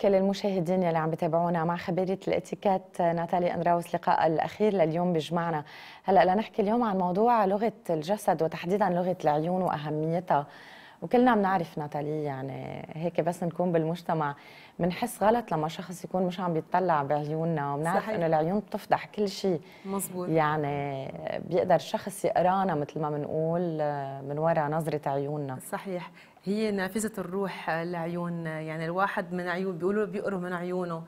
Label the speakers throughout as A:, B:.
A: كل المشاهدين يلي عم بتابعونا مع خبيرة الاتيكات ناتالي اندراوس لقاء الأخير لليوم بجمعنا هلأ لنحكي اليوم عن موضوع لغة الجسد وتحديدا لغة العيون وأهميتها وكلنا بنعرف ناتالي يعني هيك بس نكون بالمجتمع بنحس غلط لما شخص يكون مش عم بيطلع بعيوننا وبنعرف انه العيون بتفضح كل شيء
B: مزبوط يعني
A: بيقدر شخص يقرانا مثل ما بنقول آه، من وراء نظره عيوننا صحيح هي نافذة الروح العيون
B: يعني الواحد من عيون بيقولوا بيقروا من عيونه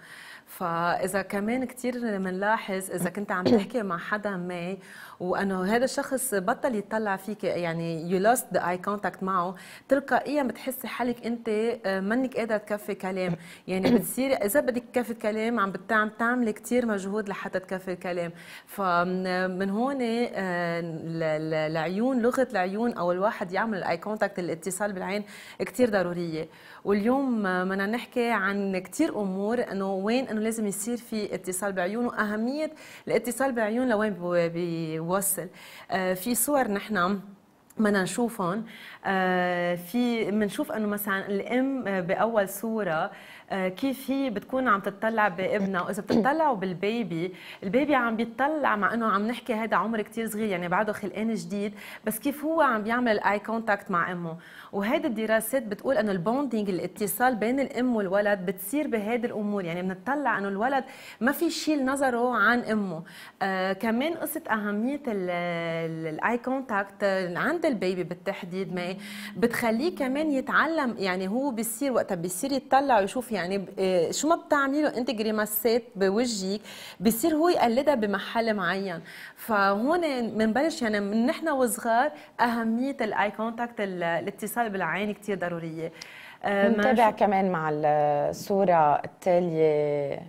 B: فإذا كمان كثير بنلاحظ إذا كنت عم تحكي مع حدا ما وأنه هذا الشخص بطل يطلع فيك يعني يو lost ذا اي كونتاكت معه تلقائيا بتحسي حالك أنت آه، منك قادرة تكفي كلام يعني بتصير إذا بدك تكفي كلام عم تعملي كثير مجهود لحتى تكفي الكلام فمن هون العيون آه، لغة العيون أو الواحد يعمل الاي كونتاكت الاتصال بالعين كثير ضروريه واليوم بدنا نحكي عن كثير امور انه وين انه لازم يصير في اتصال بعيون واهميه الاتصال بعيون لوين بيوصل آه، في صور نحن بدنا نشوفهم آه، في بنشوف انه مثلا الام باول صوره آه، كيف هي بتكون عم تتطلع بابنها واذا بتطلعوا بالبيبي البيبي عم بيتطلع مع انه عم نحكي هذا عمر كثير صغير يعني بعده خلقان جديد بس كيف هو عم بيعمل الاي كونتاكت مع امه وهيدي الدراسات بتقول انه البوندينج الاتصال بين الام والولد بتصير بهيدي الامور يعني بنطلع انه الولد ما في يشيل نظره عن امه آه كمان قصه اهميه الاي كونتاكت عند البيبي بالتحديد ما بتخليه كمان يتعلم يعني هو بيصير وقتها بيصير يتطلع ويشوف يعني آه، شو ما بتعملي له انت جريماسات بوجهك بيصير هو يقلدها بمحل معين فهون بنبلش يعني من نحن وصغار اهميه الاي كونتاكت الاتصال بالعين كثير ضروريه
A: آه، نتابع كمان مع الصوره التاليه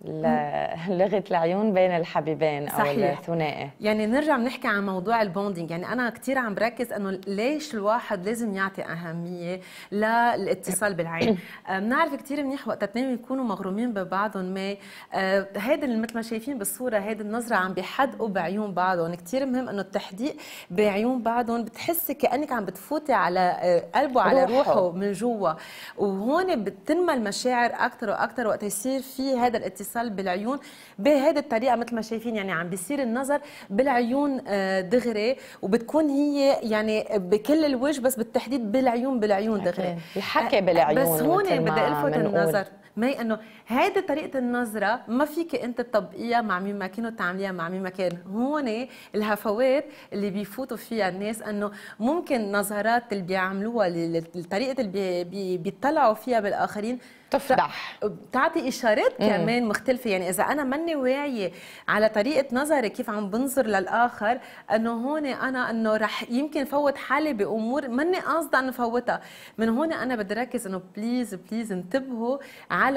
A: لغه العيون بين الحبيبين او الثنائي
B: يعني نرجع بنحكي عن موضوع البوندينج يعني انا كثير عم بركز انه ليش الواحد لازم يعطي اهميه للاتصال بالعين آه، بنعرف كثير منيح وقت اثنين يكونوا مغرومين ببعضهم ما آه، هيدا اللي مثل ما شايفين بالصوره هيدي النظره عم بيحدقوا بعيون بعضهم كثير مهم انه التحديق بعيون بعضهم بتحسي كانك عم بتفوتي على آه، قلبه على روحه, روحه من جوا وهون بتنمى المشاعر اكثر واكثر وقت يصير في هذا الاتصال الاتصال بالعيون بهذه الطريقه مثل ما شايفين يعني عم بيصير النظر بالعيون آه، دغري وبتكون هي يعني بكل الوجه بس بالتحديد بالعيون بالعيون دغري الحكي آه، بالعيون بس هون بدي الفت النظر ما هي انه هيدي طريقه النظره ما فيك انت تطبقيها مع مين ما كانوا تعمليها مع مين ما كان هون الهفوات اللي بيفوتوا فيها الناس انه ممكن نظرات اللي بيعملوها الطريقه اللي بي بيطلعوا فيها بالاخرين تفضح بتعطي اشارات كمان مختلفه يعني اذا انا ماني واعيه على طريقه نظري كيف عم بنظر للاخر انه هون انا انه رح يمكن فوت حالي بامور ماني قاصده انه فوتها من هون انا بدي ركز انه بليز بليز انتبهوا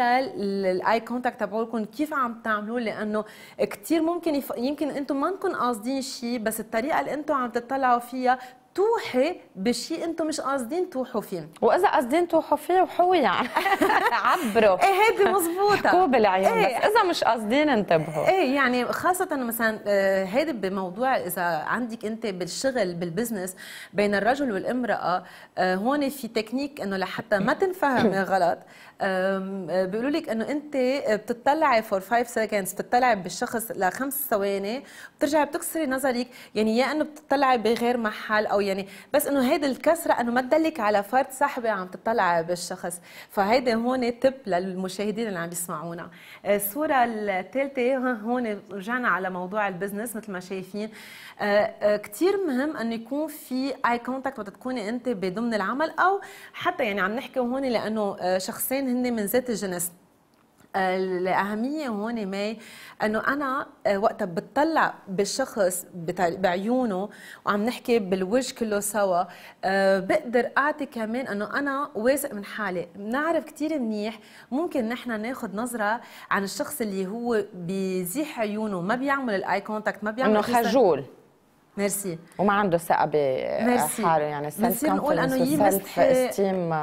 B: على الاي كونتاكت تبعكم كيف عم تعملوا لانه كثير ممكن يف... يمكن انتم ما نكون قاصدين شيء بس الطريقه اللي انتم عم تطلعوا فيها توحي بشيء انتم مش قاصدين توحوا فيه واذا قاصدين توحوا فيه وحوا يعني
A: عبروا ايه هيدي مزبوطه حكوا بالعيون إيه. بس اذا مش قاصدين انتبهوا ايه
B: يعني خاصه مثلا آه، هيدي بموضوع اذا عندك انت بالشغل بالبزنس بين الرجل والامراه آه، هون في تكنيك انه لحتى ما تنفهم غلط آه، بيقولوا لك انه انت بتطلعي فور 5 سكندز بتطلعي بالشخص لخمس ثواني بترجعي بتكسري نظرك يعني يا انه بتطلعي بغير محل او يعني بس انه هيدي الكسره انه ما تدلك على فرد صاحبة عم تطلع بالشخص فهيدا هون تب للمشاهدين اللي عم يسمعونا آه، الصوره الثالثه هون رجعنا على موضوع البزنس مثل ما شايفين آه، آه، كثير مهم انه يكون في اي كونتاكت وقت تكوني انت بضمن العمل او حتى يعني عم نحكي هون لانه شخصين هن من ذات الجنس الاهميه هون مي انه انا آه، وقت بتطلع بالشخص بعيونه وعم نحكي بالوجه كله سوا آه، بقدر اعطي كمان انه انا واثق من حالي بنعرف كثير منيح ممكن نحن ناخذ نظره عن الشخص اللي هو بيزيح عيونه ما بيعمل الاي كونتاكت ما بيعمل انه خجول
A: ميرسي وما عنده ثقه بحاله يعني سيلف كونفدنس والسيلف استيم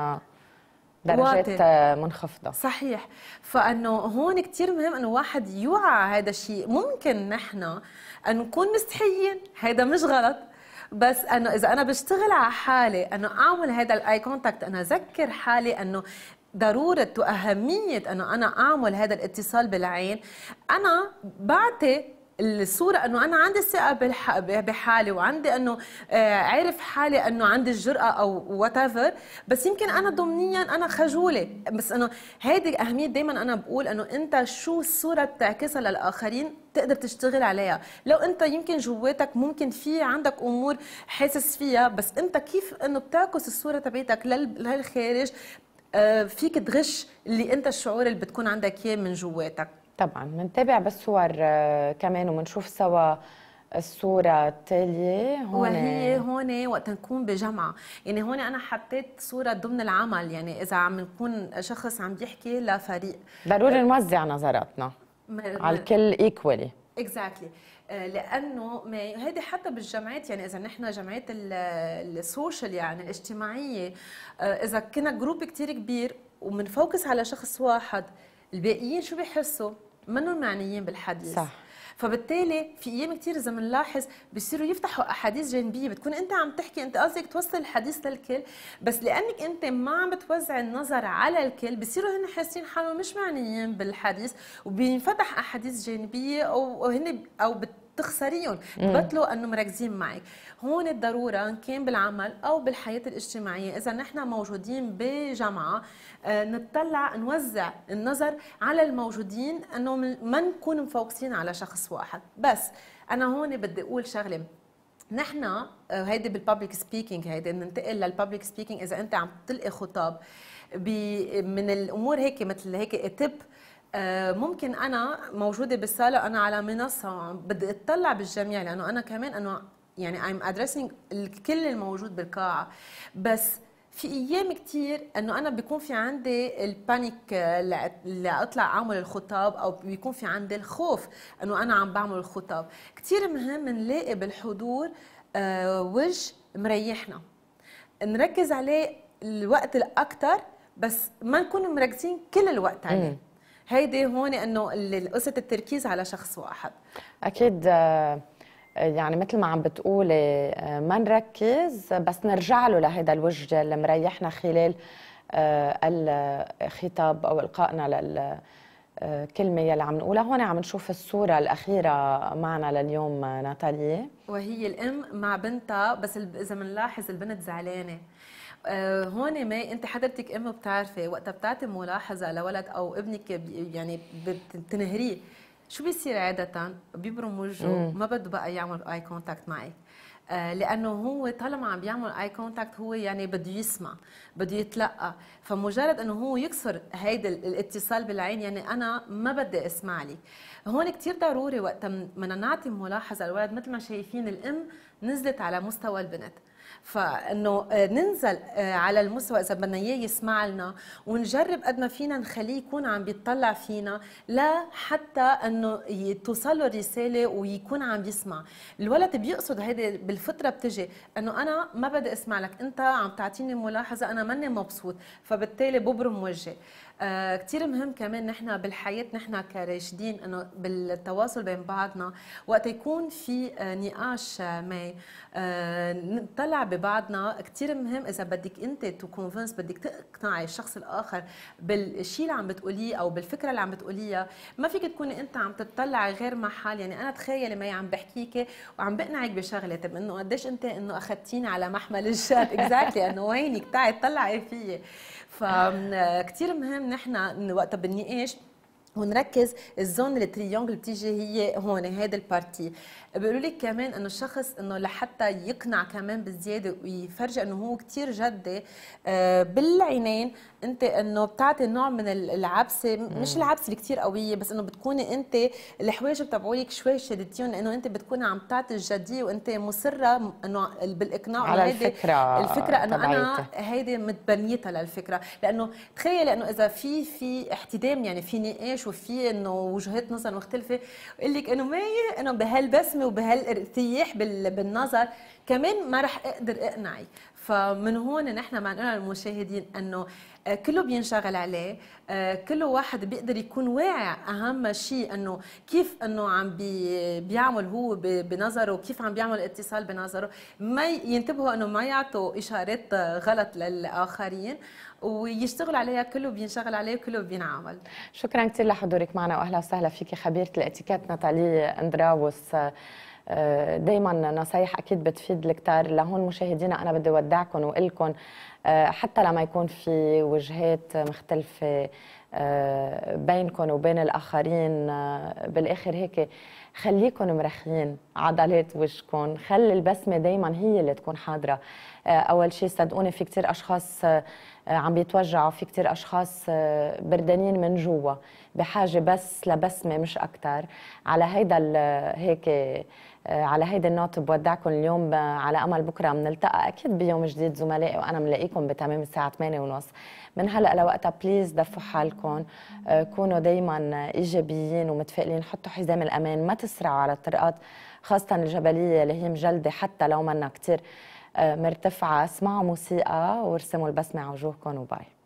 B: درجات واطل. منخفضة صحيح فأنه هون كتير مهم أنه واحد يوعى هذا الشيء ممكن نحن أن نكون مستحيين هذا مش غلط بس انه اذا انا بشتغل على حالي انه اعمل هذا الاي كونتاكت انا اذكر حالي انه ضرورة وأهمية أنه أنا أعمل هذا الاتصال بالعين أنا بعطي الصوره انه انا عندي ثقه بحالي وعندي انه آه، عارف حالي انه عندي الجرأه او وات بس يمكن انا ضمنيا انا خجوله بس انه هيدي اهميه دائما انا بقول انه انت شو الصوره بتعكسها للاخرين تقدر تشتغل عليها لو انت يمكن جواتك ممكن في عندك امور حاسس فيها بس انت كيف انه بتعكس الصوره تبعتك للخارج آه، فيك تغش اللي انت الشعور اللي بتكون عندك اياه من جواتك
A: طبعا منتابع بالصور آه، كمان وبنشوف سوا الصورة التالية هون وهي هون
B: وقت نكون بجمعة يعني هون أنا حطيت صورة ضمن العمل يعني إذا عم نكون شخص عم بيحكي لفريق
A: ضروري آه، نوزع نظراتنا
B: على الكل ايكولي اكزاكتلي آه، لانه ما هيدي حتى بالجامعات يعني اذا نحن جامعات السوشيال يعني الاجتماعيه اذا كنا جروب كثير كبير ومنفوكس على شخص واحد الباقيين شو بيحسوا منهم معنيين بالحديث صح فبالتالي في ايام كثير اذا بنلاحظ بصيروا يفتحوا احاديث جانبيه بتكون انت عم تحكي انت قصدك توصل الحديث للكل بس لانك انت ما عم بتوزع النظر على الكل بصيروا هن حاسين حالهم مش معنيين بالحديث وبينفتح احاديث جانبيه او هن او بت تخسريهم بطلوا انه مركزين معك هون الضروره ان كان بالعمل او بالحياه الاجتماعيه اذا نحن موجودين بجامعه آه، نتطلع نوزع النظر على الموجودين انه ما نكون مفوكسين على شخص واحد بس انا هون بدي اقول شغله نحن آه، هيدي بالببليك سبيكينج هيدي ننتقل للببليك سبيكينج اذا انت عم تلقي خطاب من الامور هيك مثل هيك تب آه، ممكن انا موجوده بالصاله انا على منصه بدي اتطلع بالجميع لانه انا كمان انه يعني ايم ادريسنج الكل الموجود بالقاعه بس في ايام كثير انه انا بيكون في عندي البانيك آه، لاطلع اعمل الخطاب او بيكون في عندي الخوف انه انا عم بعمل الخطاب كثير مهم نلاقي بالحضور آه، وجه مريحنا نركز عليه الوقت الاكثر بس ما نكون مركزين كل الوقت عليه هيدي هون انه قصه التركيز على شخص واحد
A: اكيد آه، يعني مثل ما عم بتقولي آه، ما نركز بس نرجع له لهيدا الوجه اللي مريحنا خلال آه، الخطاب او القائنا لل كلمة يلي عم نقولها هون عم نشوف الصورة الأخيرة معنا لليوم ناتاليا
B: وهي الأم مع بنتها بس إذا بنلاحظ البنت زعلانة آه، هون ما انت حضرتك ام بتعرفي وقتها بتعطي ملاحظه لولد او ابنك يعني بتنهريه شو بيصير عاده بيبرم وجهه ما بده بقى يعمل اي كونتاكت معك آه، لانه هو طالما عم بيعمل اي كونتاكت هو يعني بده يسمع بده يتلقى فمجرد انه هو يكسر هيدا الاتصال بالعين يعني انا ما بدي اسمع لك هون كثير ضروري وقت بدنا نعطي ملاحظه للولد مثل ما شايفين الام نزلت على مستوى البنت فانه آه، ننزل آه، على المستوى اذا بدنا اياه يسمع لنا ونجرب قد ما فينا نخليه يكون عم بيطلع فينا لا حتى انه توصل له ويكون عم يسمع الولد بيقصد هيدي بالفطره بتجي انه انا ما بدي اسمع لك انت عم تعطيني ملاحظه انا ماني مبسوط فبالتالي ببرم وجهي آه، كثير مهم كمان نحن بالحياه نحن كراشدين انه بالتواصل بين بعضنا وقت يكون في آه، نقاش آه، ما نطلع ببعضنا كثير مهم اذا بدك انت تو كونفنس بدك تقنعي الشخص الاخر بالشيء اللي عم بتقوليه او بالفكره اللي عم بتقوليها ما فيك تكوني انت عم تطلعي غير محل يعني انا تخيلي ما عم بحكيك وعم بقنعك بشغله طب انه قديش انت انه اخذتيني على محمل الشر اكزاكتلي انه وينك تعي طلعي فيي فكتير مهم نحن وقتها بالنقاش ونركز الزون التريونجل بتيجي هي هون هذا البارتي بيقولوا لك كمان انه الشخص انه لحتى يقنع كمان بالزياده ويفرجي انه هو كثير جدي آه، بالعينين انت انه بتعطي نوع من العبسه مش العبسه اللي كثير قويه بس انه بتكوني انت الحواجب تبعولك شوي شدتيهم لانه انت بتكوني عم تعطي الجديه وانت مصره انه بالاقناع على الفكره الفكره انه انا هيدي متبنيتها للفكره لانه تخيل انه اذا في في احتدام يعني في نقاش بيشوف فيه انه وجهات نظر مختلفه بقول لك انه ما انه بهالبسمه وبهالارتياح بالنظر كمان ما رح اقدر اقنعك فمن هون نحن مع نقول للمشاهدين انه آه، كله بينشغل عليه آه، كل واحد بيقدر يكون واعي اهم شيء انه كيف انه عم بي بيعمل هو بنظره كيف عم بيعمل اتصال بنظره ما ينتبهوا انه ما يعطوا اشارات آه، غلط للاخرين ويشتغل عليها كله بينشغل عليه وكله بينعمل
A: شكرا كثير لحضورك معنا واهلا وسهلا فيك خبيره الاتيكيت ناتالي اندراوس آه، دايما نصايح اكيد بتفيد الكتار لهون مشاهدينا انا بدي ودعكم والكم آه، حتى لما يكون في وجهات مختلفه آه، بينكم وبين الاخرين بالاخر هيك خليكم مرخيين عضلات وجهكم خلي البسمه دائما هي اللي تكون حاضره آه، اول شيء صدقوني في كثير اشخاص آه، عم بيتوجعوا في كثير اشخاص آه، بردانين من جوا بحاجه بس لبسمه مش اكثر على هيدا هيك على هيدا النوت بودعكم اليوم على امل بكره بنلتقى اكيد بيوم جديد زملائي وانا ملاقيكم بتمام الساعه 8:30 من هلا لوقتها بليز دفوا حالكم آه، كونوا دائما ايجابيين ومتفائلين حطوا حزام الامان ما تسرعوا على الطرقات خاصه الجبليه اللي هي مجلده حتى لو منا كثير آه، مرتفعه اسمعوا موسيقى وارسموا البسمه على وجوهكم وباي